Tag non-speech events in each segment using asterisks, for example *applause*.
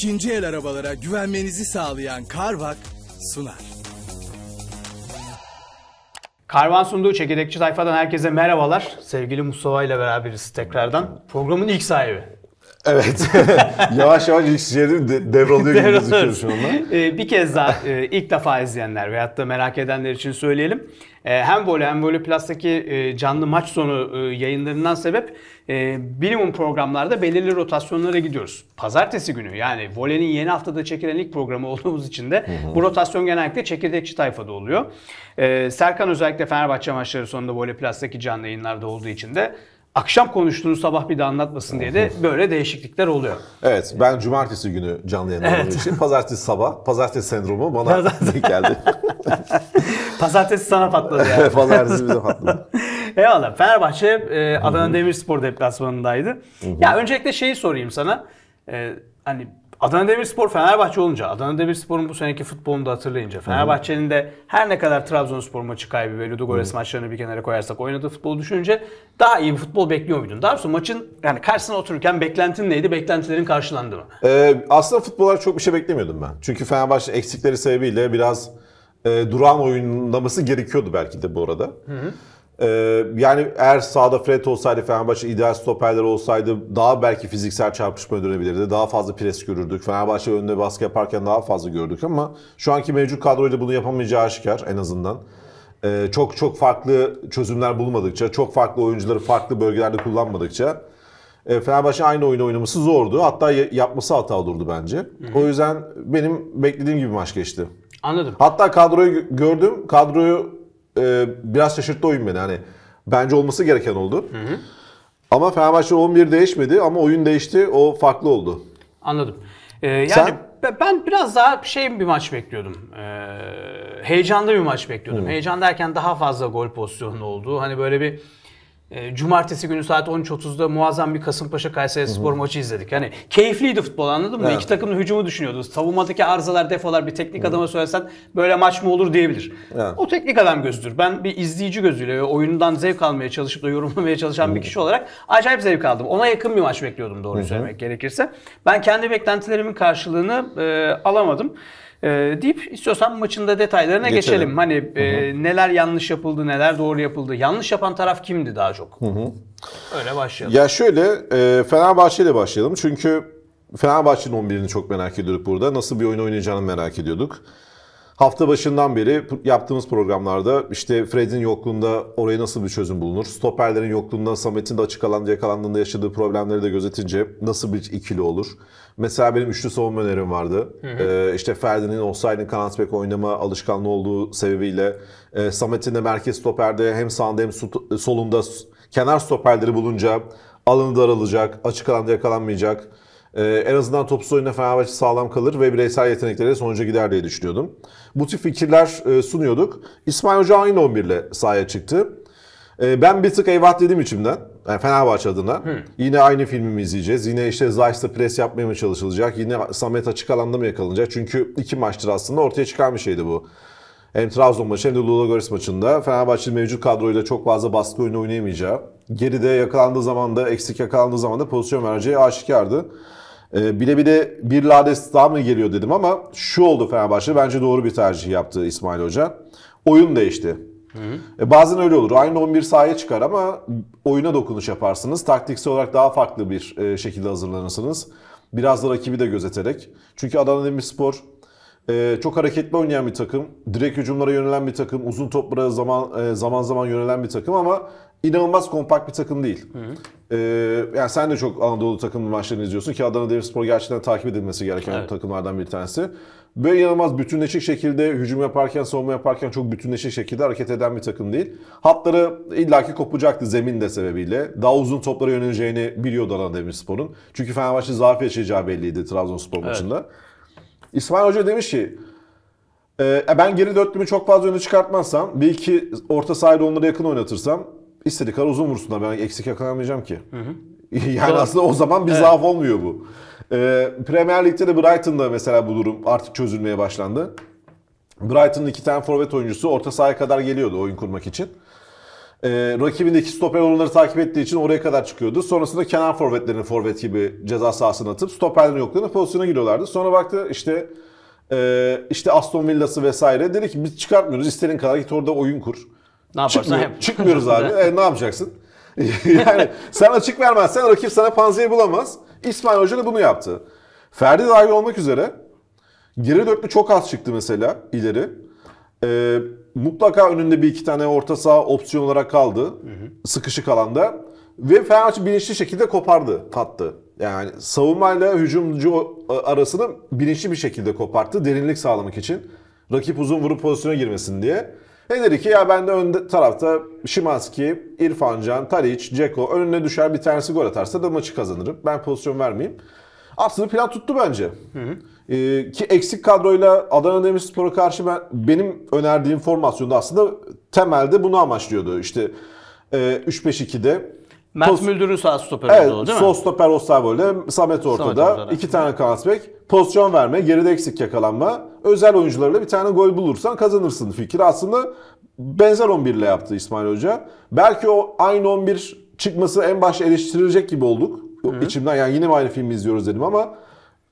ikinci el arabalara güvenmenizi sağlayan Carvak sunar. Karvan sunduğu çekirdekçi sayfadan herkese merhabalar. Sevgili Mustafa ile beraberiz tekrardan. Programın ilk sahibi. Evet. *laughs* yavaş yavaş ilk şeyleri de, devralıyor gibi gözüküyor şu anda. Ee, bir kez daha e, ilk defa izleyenler veyahut da merak edenler için söyleyelim. E, hem Voli hem Voli Plus'taki e, canlı maç sonu yayınlarından sebep minimum programlarda belirli rotasyonlara gidiyoruz. Pazartesi günü yani Vole'nin yeni haftada çekilen ilk programı *laughs* olduğumuz için de bu rotasyon genellikle çekirdekçi tayfada oluyor. Serkan özellikle Fenerbahçe maçları sonunda Voli Plus'taki canlı yayınlarda olduğu için de akşam konuştuğunu sabah bir de anlatmasın diye de böyle değişiklikler oluyor. Evet ben cumartesi günü canlı yayın evet. için pazartesi sabah pazartesi sendromu bana denk geldi. *laughs* pazartesi sana patladı yani. pazartesi bize patladı. *laughs* Eyvallah. Fenerbahçe e, Adana Demirspor deplasmanındaydı. ya öncelikle şeyi sorayım sana. E, hani Adana Demirspor Fenerbahçe olunca, Adana Demirspor'un bu seneki futbolunu da hatırlayınca, Fenerbahçe'nin de her ne kadar Trabzonspor maçı kaybı ve Ludogorets maçlarını bir kenara koyarsak oynadığı futbolu düşününce daha iyi bir futbol bekliyor muydun? Daha doğrusu maçın yani karşısına otururken beklentin neydi? Beklentilerin karşılandı mı? Ee, aslında futbollar çok bir şey beklemiyordum ben. Çünkü Fenerbahçe eksikleri sebebiyle biraz e, durağan oyunlaması gerekiyordu belki de bu arada. Hı hı. Ee, yani eğer sağda Fred olsaydı Fenerbahçe ideal stoperler olsaydı daha belki fiziksel çarpışma dönebilirdi. Daha fazla pres görürdük. Fenerbahçe önüne baskı yaparken daha fazla gördük ama şu anki mevcut kadroyla bunu yapamayacağı aşikar en azından. Ee, çok çok farklı çözümler bulmadıkça, çok farklı oyuncuları farklı bölgelerde kullanmadıkça e, Fenerbahçe aynı oyunu oynaması zordu. Hatta yapması hata olurdu bence. Hı hı. O yüzden benim beklediğim gibi maç geçti. Anladım. Hatta kadroyu gördüm. Kadroyu e, biraz şaşırttı oyun beni. Hani bence olması gereken oldu. Hı hı. Ama Fenerbahçe 11 değişmedi ama oyun değişti. O farklı oldu. Anladım. Ee, yani Sen? ben biraz daha şey bir maç bekliyordum. Ee, heyecanlı bir maç bekliyordum. Hı. Heyecan derken daha fazla gol pozisyonu olduğu. Hani böyle bir e, cumartesi günü saat 13.30'da muazzam bir Kasımpaşa Kayseri spor maçı izledik. Yani keyifliydi futbol anladın mı? Evet. İki takımın hücumu düşünüyordu. Savunmadaki arızalar defolar bir teknik hı adama söylesen böyle maç mı olur diyebilir. Evet. O teknik adam gözüdür. Ben bir izleyici gözüyle ve oyundan zevk almaya çalışıp da yorumlamaya çalışan bir kişi olarak acayip zevk aldım. Ona yakın bir maç bekliyordum doğru söylemek gerekirse. Ben kendi beklentilerimin karşılığını e, alamadım e, deyip istiyorsan maçın da detaylarına geçelim. geçelim. Hani e, neler yanlış yapıldı, neler doğru yapıldı. Yanlış yapan taraf kimdi daha çok? Hı hı. Öyle başlayalım. Ya şöyle e, Fenerbahçe ile başlayalım. Çünkü Fenerbahçe'nin 11'ini çok merak ediyorduk burada. Nasıl bir oyun oynayacağını merak ediyorduk. Hafta başından beri yaptığımız programlarda işte Fred'in yokluğunda oraya nasıl bir çözüm bulunur? Stoperlerin yokluğunda Samet'in de açık alanda yakalandığında yaşadığı problemleri de gözetince nasıl bir ikili olur? Mesela benim üçlü savunma önerim vardı. Hı hı. Ee, işte Ferdi'nin offside'in kanat bek oynama alışkanlığı olduğu sebebiyle e, Samet'in de merkez stoperde hem sağında hem solunda kenar stoperleri bulunca alanı daralacak, açık alanda yakalanmayacak. Ee, en azından topsuz oyunda Fenerbahçe sağlam kalır ve bireysel yetenekleriyle sonuca gider diye düşünüyordum. Bu tip fikirler e, sunuyorduk. İsmail Hoca aynı 11 ile sahaya çıktı. E, ben bir tık eyvah dedim içimden. Yani Fenerbahçe adına. Hı. Yine aynı filmimi izleyeceğiz. Yine işte Zayt'la pres yapmaya mı çalışılacak? Yine Samet açık alanda mı yakalanacak? Çünkü iki maçtır aslında ortaya çıkan bir şeydi bu. Hem Trabzon maçı hem de Ludogorets maçında Fenerbahçe'nin mevcut kadroyla çok fazla baskı oyunu oynayamayacağı, geride yakalandığı zaman da eksik yakalandığı zaman da pozisyon vereceği aşikardı. E, bile bile bir Lades daha mı geliyor dedim ama şu oldu Fenerbahçe. Bence doğru bir tercih yaptı İsmail Hoca. Oyun değişti. Hı hı. E, bazen öyle olur. Aynı 11 sahaya çıkar ama oyuna dokunuş yaparsınız. Taktiksel olarak daha farklı bir e, şekilde hazırlanırsınız. Biraz da rakibi de gözeterek. Çünkü Adana Demirspor ee, çok hareketli oynayan bir takım. Direkt hücumlara yönelen bir takım. Uzun toplara zaman e, zaman zaman yönelen bir takım ama inanılmaz kompakt bir takım değil. Hı hı. Ee, yani sen de çok Anadolu takımlı maçlarını izliyorsun ki Adana Demirspor gerçekten takip edilmesi gereken evet. takımlardan bir tanesi. Böyle inanılmaz bütünleşik şekilde hücum yaparken, savunma yaparken çok bütünleşik şekilde hareket eden bir takım değil. Hatları illaki kopacaktı zemin de sebebiyle. Daha uzun toplara yöneleceğini biliyordu Adana Demirspor'un. Çünkü Fenerbahçe zaaf yaşayacağı belliydi Trabzonspor evet. maçında. İsmail Hoca demiş ki e, e ben geri dörtlümü çok fazla öne çıkartmazsam bir iki orta sahada onları yakın oynatırsam istedik kadar uzun vursunlar. Ben eksik yakalanmayacağım ki. Hı hı. *laughs* yani Doğru. aslında o zaman bir evet. zaaf olmuyor bu. E, Premier Lig'de de Brighton'da mesela bu durum artık çözülmeye başlandı. Brighton'ın iki tane forvet oyuncusu orta sahaya kadar geliyordu oyun kurmak için e, rakibindeki stoper onları takip ettiği için oraya kadar çıkıyordu. Sonrasında kenar forvetlerini forvet gibi ceza sahasına atıp stoperlerin yoklarını pozisyona giriyorlardı. Sonra baktı işte e, işte Aston Villa'sı vesaire. Dedi ki biz çıkartmıyoruz. İstediğin kadar git orada oyun kur. Ne yaparsan Çıkmıyor, yap. Çıkmıyoruz abi. *laughs* e, ne yapacaksın? *laughs* yani sen açık vermezsen rakip sana panzehir bulamaz. İsmail Hoca da bunu yaptı. Ferdi dahil olmak üzere geri dörtlü çok az çıktı mesela ileri e, mutlaka önünde bir iki tane orta saha opsiyon olarak kaldı. Hı hı. Sıkışık alanda. Ve Fenerbahçe bilinçli şekilde kopardı tattı. Yani savunmayla hücumcu e, arasını bilinçli bir şekilde koparttı derinlik sağlamak için. Rakip uzun vurup pozisyona girmesin diye. Ne dedi ki ya ben de ön tarafta Şimanski, İrfan Can, Taric, Ceko önüne düşer bir tanesi gol atarsa da maçı kazanırım. Ben pozisyon vermeyeyim. Aslında plan tuttu bence. Hı hı. Ee, ki eksik kadroyla Adana Demirspor'a karşı ben benim önerdiğim formasyonda aslında temelde bunu amaçlıyordu. İşte e, 3-5-2'de Mert Pos- Müldür'ün sağ stoperi evet, oldu değil mi? Sol stoper Osterwold'e, Samet ortada. Samet ortada. iki tane kanat bek. Pozisyon verme, geride eksik yakalanma. Özel oyuncularla bir tane gol bulursan kazanırsın fikri. Aslında benzer 11 ile yaptı İsmail Hoca. Belki o aynı 11 çıkması en baş eleştirilecek gibi olduk. Hı-hı. içimden yani yine mi aynı filmi izliyoruz dedim ama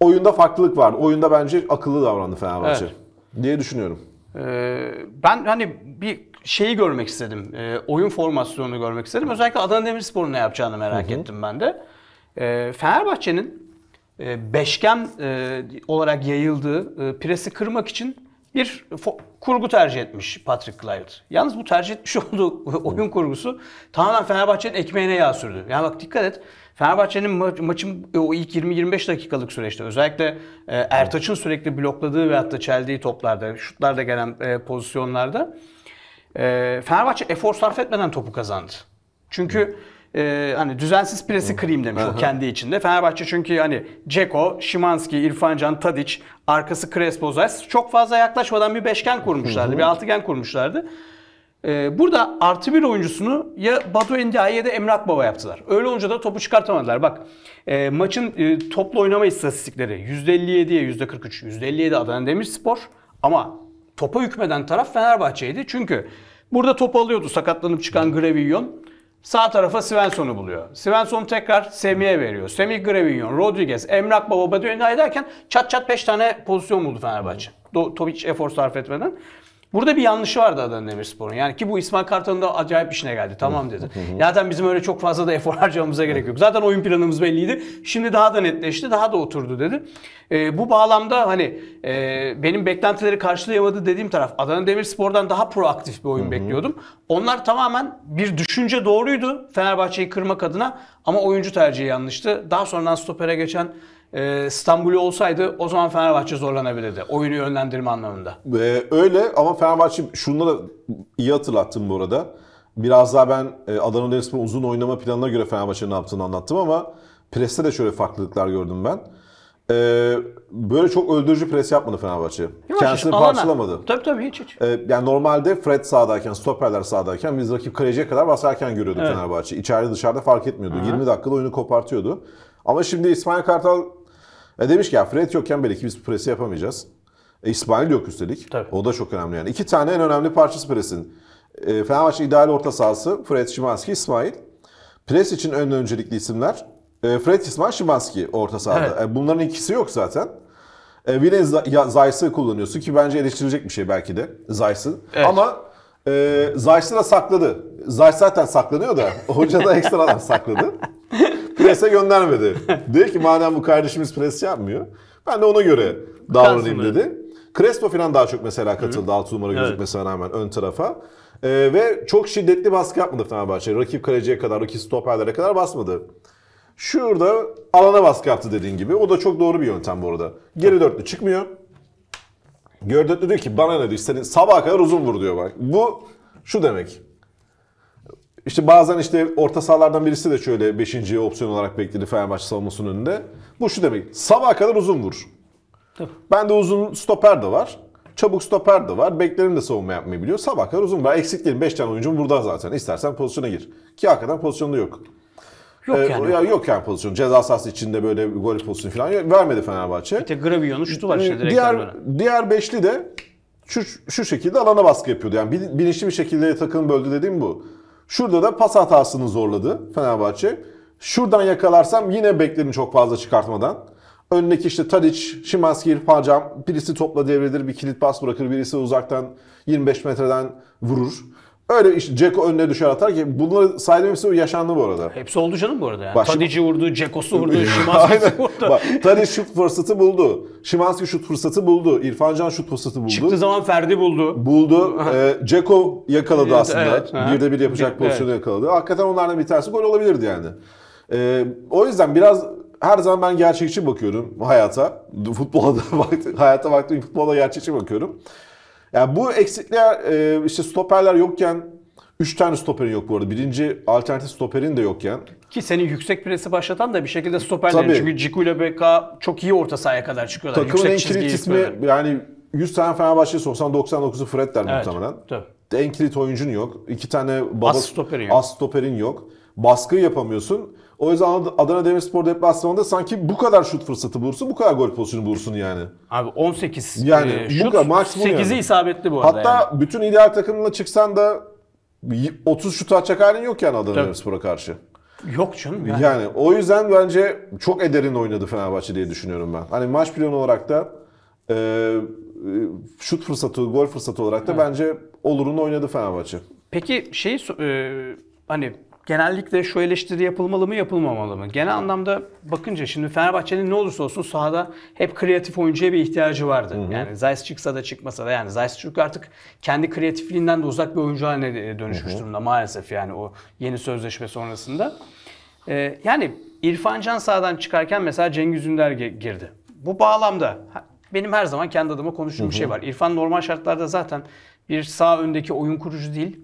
oyunda farklılık vardı. Oyunda bence akıllı davrandı Fenerbahçe evet. diye düşünüyorum. Ee, ben hani bir şeyi görmek istedim. Ee, oyun formasyonunu görmek istedim. Özellikle Adana Demirspor'un ne yapacağını merak Hı-hı. ettim ben de. Ee, Fenerbahçe'nin e, beşgen e, olarak yayıldığı e, presi kırmak için bir kurgu tercih etmiş Patrick Kluivert. Yalnız bu tercih etmiş *laughs* olduğu oyun kurgusu tamamen Fenerbahçe'nin ekmeğine yağ sürdü. Yani bak dikkat et. Fenerbahçe'nin ma- maçın e, o ilk 20-25 dakikalık süreçte özellikle e, Ertaç'ın sürekli blokladığı ve hatta çeldiği toplarda, şutlarda gelen e, pozisyonlarda e, Fenerbahçe efor sarf etmeden topu kazandı. Çünkü e, hani düzensiz presi kırayım demiş o kendi içinde. Fenerbahçe çünkü hani Ceko, Şimanski, İrfan Can, Tadic, arkası Crespo, Zayt çok fazla yaklaşmadan bir beşgen kurmuşlardı, bir altıgen kurmuşlardı. Ee, burada artı bir oyuncusunu ya Batu Endia'ya ya da Emre Akbaba yaptılar. Öyle olunca da topu çıkartamadılar. Bak e, maçın e, toplu oynama istatistikleri %57'ye %43. %57 Adana Demirspor ama topa hükmeden taraf Fenerbahçe'ydi. Çünkü burada top alıyordu sakatlanıp çıkan Grevion. Sağ tarafa Svensson'u buluyor. Svensson tekrar Semih'e veriyor. Semih Grevion, Rodriguez, Emre Akbaba, Batu Endia derken çat çat 5 tane pozisyon buldu Fenerbahçe. Do- top hiç efor sarf etmeden. Burada bir yanlışı vardı Adana Demirspor'un. Yani ki bu İsmail Kartal'ın da acayip işine geldi. Tamam dedi. Zaten bizim öyle çok fazla da efor *laughs* harcamamıza gerek yok. Zaten oyun planımız belliydi. Şimdi daha da netleşti, daha da oturdu dedi. E, bu bağlamda hani e, benim beklentileri karşılayamadı dediğim taraf Adana Demirspor'dan daha proaktif bir oyun bekliyordum. Onlar tamamen bir düşünce doğruydu Fenerbahçe'yi kırmak adına ama oyuncu tercihi yanlıştı. Daha sonradan stopere geçen e, ee, Stambul'ü olsaydı o zaman Fenerbahçe zorlanabilirdi. Oyunu yönlendirme anlamında. Ee, öyle ama Fenerbahçe şunları iyi hatırlattım bu arada. Biraz daha ben e, Adana Demirspor'un uzun oynama planına göre Fenerbahçe'nin yaptığını anlattım ama preste de şöyle farklılıklar gördüm ben. Ee, böyle çok öldürücü pres yapmadı Fenerbahçe. Yok, Kendisini parçalamadı. Tabii tabii hiç hiç. Ee, yani normalde Fred sağdayken, stoperler sağdayken biz rakip kaleciye kadar basarken görüyorduk evet. Fenerbahçe. İçeride dışarıda fark etmiyordu. Hı-hı. 20 dakikada oyunu kopartıyordu. Ama şimdi İsmail Kartal e demiş ki ya Fred yokken belki biz presi yapamayacağız. E, İsmail yok üstelik. Tabii. O da çok önemli yani. İki tane en önemli parçası presin. E, Fenerbahçe ideal orta sahası Fred, Şimanski, İsmail. Pres için en öncelikli isimler. E, Fred, İsmail, Şimanski orta sahada. Evet. E, bunların ikisi yok zaten. E, Willian Zayis'i kullanıyorsun ki bence eleştirilecek bir şey belki de Zayis'i. Evet. Ama e, Zayis'i de sakladı. Zayis zaten saklanıyor da *laughs* hoca da ekstradan sakladı. *laughs* prese göndermedi. dedi ki madem bu kardeşimiz pres yapmıyor ben de ona göre davranayım dedi. Crespo falan daha çok mesela katıldı Hı. 6 numara gözükmesine evet. rağmen ön tarafa. Ee, ve çok şiddetli baskı yapmadı Fenerbahçe. Rakip kaleciye kadar, rakip stoperlere kadar basmadı. Şurada alana baskı yaptı dediğin gibi. O da çok doğru bir yöntem bu arada. Geri dörtlü çıkmıyor. Geri dörtlü diyor ki bana ne diyor. Senin sabaha kadar uzun vur diyor bak. Bu şu demek. İşte bazen işte orta sahalardan birisi de şöyle 5. opsiyon olarak bekledi Fenerbahçe savunmasının önünde. Bu şu demek. Sabaha kadar uzun vur. Tabii. Ben de uzun stoper de var. Çabuk stoper de var. Beklerim de savunma yapmayı biliyor. Sabah kadar uzun. Ben eksiklerim. 5 tane oyuncum burada zaten. İstersen pozisyona gir. Ki hakikaten pozisyonda yok. Yok ee, yani. Ya, yok yani pozisyon. Ceza sahası içinde böyle gol pozisyonu falan yok. vermedi Fenerbahçe. Bir tek Gravion'un şutu var işte direkt. Diğer, böyle. diğer beşli de şu, şu şekilde alana baskı yapıyordu. Yani bilinçli bir şekilde takım böldü dediğim bu. Şurada da pas hatasını zorladı Fenerbahçe. Şuradan yakalarsam yine beklerini çok fazla çıkartmadan. Öndeki işte Tadic, Şimanski, Parcam birisi topla devredir, bir kilit pas bırakır, birisi uzaktan 25 metreden vurur. Öyle işte Ceko önüne düşer atar ki bunları saydığım hepsi yaşandı bu arada. Hepsi oldu canım bu arada. Yani. Tadic'i vurdu, Ceko'su vurdu, *laughs* Şimanski'si vurdu. Bak, Tadic şut fırsatı buldu. Şimanski şut fırsatı buldu. İrfan Can şut fırsatı buldu. Çıktığı zaman Ferdi buldu. Buldu. ee, Ceko yakaladı evet, aslında. Evet, bir de bir yapacak bir, pozisyonu yakaladı. Hakikaten onlardan bir tanesi gol olabilirdi yani. Ee, o yüzden biraz her zaman ben gerçekçi bakıyorum hayata. Futbola da *laughs* hayata baktığım futbola gerçekçi bakıyorum. Yani bu eksikler e, işte stoperler yokken 3 tane stoperin yok bu arada. Birinci alternatif stoperin de yokken. Ki senin yüksek presi başlatan da bir şekilde stoperlerin. Tabii. Çünkü Ciku ile BK çok iyi orta sahaya kadar çıkıyorlar. Takımın yüksek en kilit ismi böyle. yani 100 tane Fenerbahçe'ye sorsan 99'u Fred der evet, muhtemelen. Tabii. En kilit oyuncun yok. İki tane baba, as, stoperin yok. as stoperin yok. Baskı yapamıyorsun. O yüzden Adana Demirspor deplasmanında sanki bu kadar şut fırsatı bulursun, bu kadar gol pozisyonu bulursun yani. Abi 18 yani e, şut, maksimum 8'i yani. isabetli bu arada. Hatta yani. bütün ideal takımla çıksan da 30 şut atacak halin yok yani Adana Demirspor'a karşı. Yok canım yani. Yani o yüzden bence çok ederin oynadı Fenerbahçe diye düşünüyorum ben. Hani maç planı olarak da e, e şut fırsatı, gol fırsatı olarak da evet. bence olurunu oynadı Fenerbahçe. Peki şey e, hani genellikle şu eleştiri yapılmalı mı yapılmamalı mı? Genel anlamda bakınca şimdi Fenerbahçe'nin ne olursa olsun sahada hep kreatif oyuncuya bir ihtiyacı vardı. Hı hı. Yani Zayis çıksa da çıkmasa da yani Zayis çünkü artık kendi kreatifliğinden de uzak bir oyuncu haline dönüşmüş hı hı. durumda maalesef yani o yeni sözleşme sonrasında. Ee, yani İrfan Can sahadan çıkarken mesela Cengiz Ünder girdi. Bu bağlamda benim her zaman kendi adıma konuştuğum hı hı. bir şey var. İrfan normal şartlarda zaten bir sağ öndeki oyun kurucu değil.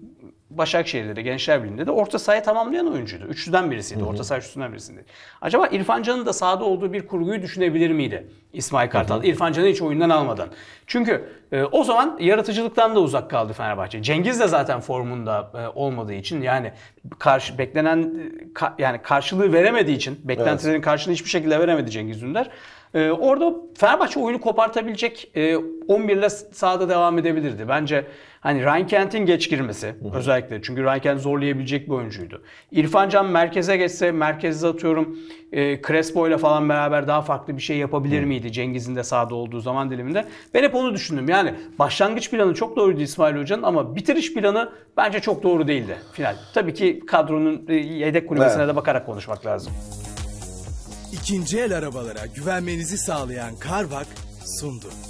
Başakşehir'de de Gençler Birliği'nde de orta sahaya tamamlayan oyuncuydu. Üçlüden birisiydi. Hı hı. Orta saha üçlüden birisiydi. Acaba İrfan Can'ın da sahada olduğu bir kurguyu düşünebilir miydi İsmail Kartal? Hı hı. İrfan Can'ı hiç oyundan almadan. Çünkü e, o zaman yaratıcılıktan da uzak kaldı Fenerbahçe. Cengiz de zaten formunda e, olmadığı için yani karşı beklenen e, ka, yani karşılığı veremediği için beklentilerin evet. karşılığını hiçbir şekilde veremedi Cengiz Ünder. E, orada Fenerbahçe oyunu kopartabilecek e, 11 ile sahada devam edebilirdi. Bence hani Ryan Kent'in geç girmesi Hı-hı. özellikle. Çünkü Ryan Kent zorlayabilecek bir oyuncuydu. İrfan Can merkeze geçse, merkezde atıyorum e, Crespo ile falan beraber daha farklı bir şey yapabilir Hı-hı. miydi Cengiz'in de sahada olduğu zaman diliminde? Ben hep onu düşündüm. Yani başlangıç planı çok doğruydu İsmail Hoca'nın ama bitiriş planı bence çok doğru değildi final. Tabii ki kadronun e, yedek kulübesine evet. de bakarak konuşmak lazım. İkinci el arabalara güvenmenizi sağlayan Carvak sundu.